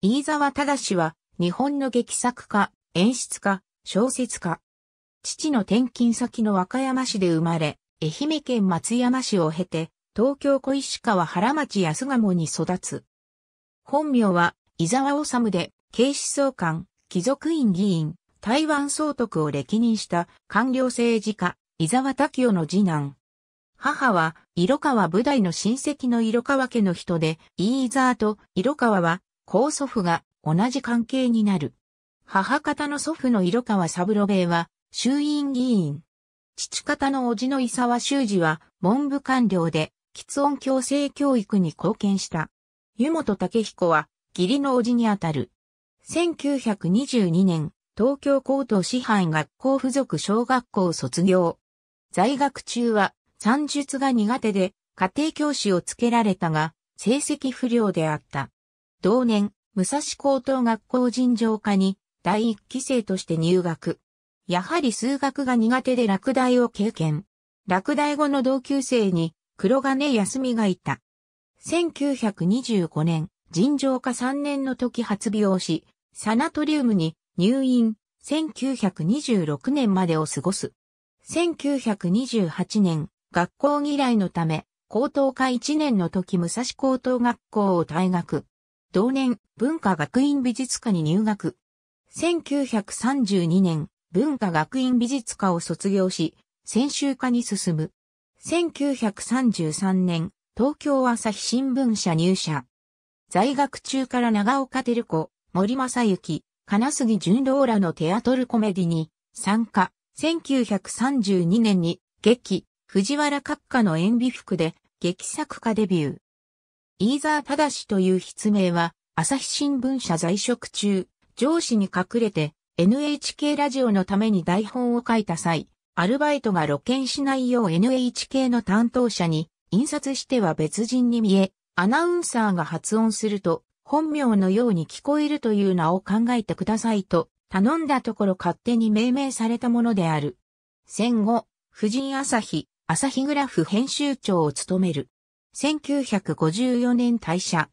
飯沢正は、日本の劇作家、演出家、小説家。父の転勤先の和歌山市で生まれ、愛媛県松山市を経て、東京小石川原町安鴨に育つ。本名は、伊沢治で、警視総監、貴族院議員、台湾総督を歴任した官僚政治家、伊沢滝夫の次男。母は、色川部台の親戚の色川家の人で、飯沢と色川は、高祖父が同じ関係になる。母方の祖父の色川三郎兵衛は衆院議員。父方の叔父の伊沢修二は文部官僚で、喫音矯正教育に貢献した。湯本武彦は義理の叔父にあたる。1922年、東京高等師範学校附属小学校卒業。在学中は算術が苦手で家庭教師をつけられたが、成績不良であった。同年、武蔵高等学校尋常科に第一期生として入学。やはり数学が苦手で落第を経験。落第後の同級生に黒金休みがいた。1925年、尋常科3年の時発病し、サナトリウムに入院、1926年までを過ごす。1928年、学校嫌いのため、高等科1年の時武蔵高等学校を退学。同年、文化学院美術科に入学。1932年、文化学院美術科を卒業し、専修科に進む。1933年、東京朝日新聞社入社。在学中から長岡照子、森正幸、金杉淳郎らのテアトルコメディに参加。1932年に劇、藤原閣下の演美服で劇作家デビュー。イーザー・正という筆名は、朝日新聞社在職中、上司に隠れて NHK ラジオのために台本を書いた際、アルバイトが露見しないよう NHK の担当者に印刷しては別人に見え、アナウンサーが発音すると本名のように聞こえるという名を考えてくださいと頼んだところ勝手に命名されたものである。戦後、婦人朝日、朝日グラフ編集長を務める。1954年退社。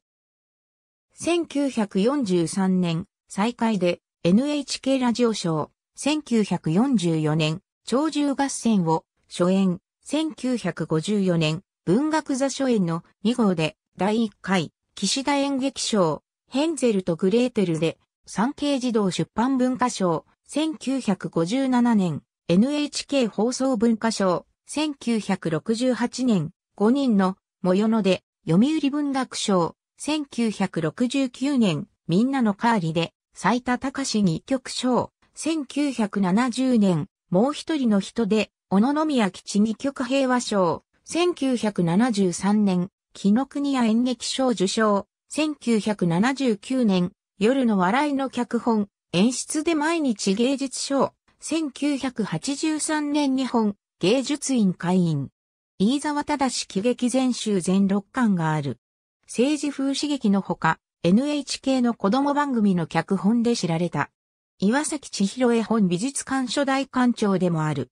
1943年、再開で NHK ラジオ賞、1944年、鳥獣合戦を初演、1954年、文学座初演の2号で第1回、岸田演劇賞、ヘンゼルとグレーテルで、産経児童出版文化賞、1957年、NHK 放送文化賞、1968年、5人のもよので、読売文学賞、1969年、みんなのカーリで、最多隆二曲賞、1970年、もう一人の人で、小野宮吉二曲平和賞、1973年、木の国屋演劇賞受賞、1979年、夜の笑いの脚本、演出で毎日芸術賞、1983年日本芸術院会員。飯沢忠喜劇全集全6巻がある。政治風刺劇のほか、NHK の子供番組の脚本で知られた。岩崎千尋絵本美術館初代館長でもある。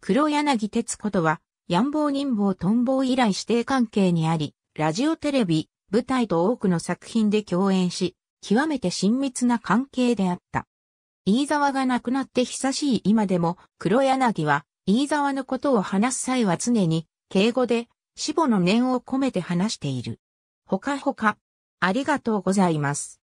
黒柳徹子とは、ヤンボー人坊トンボー以来指定関係にあり、ラジオテレビ、舞台と多くの作品で共演し、極めて親密な関係であった。飯沢が亡くなって久しい今でも、黒柳は、飯沢のことを話す際は常に、敬語で、死母の念を込めて話している。ほかほか、ありがとうございます。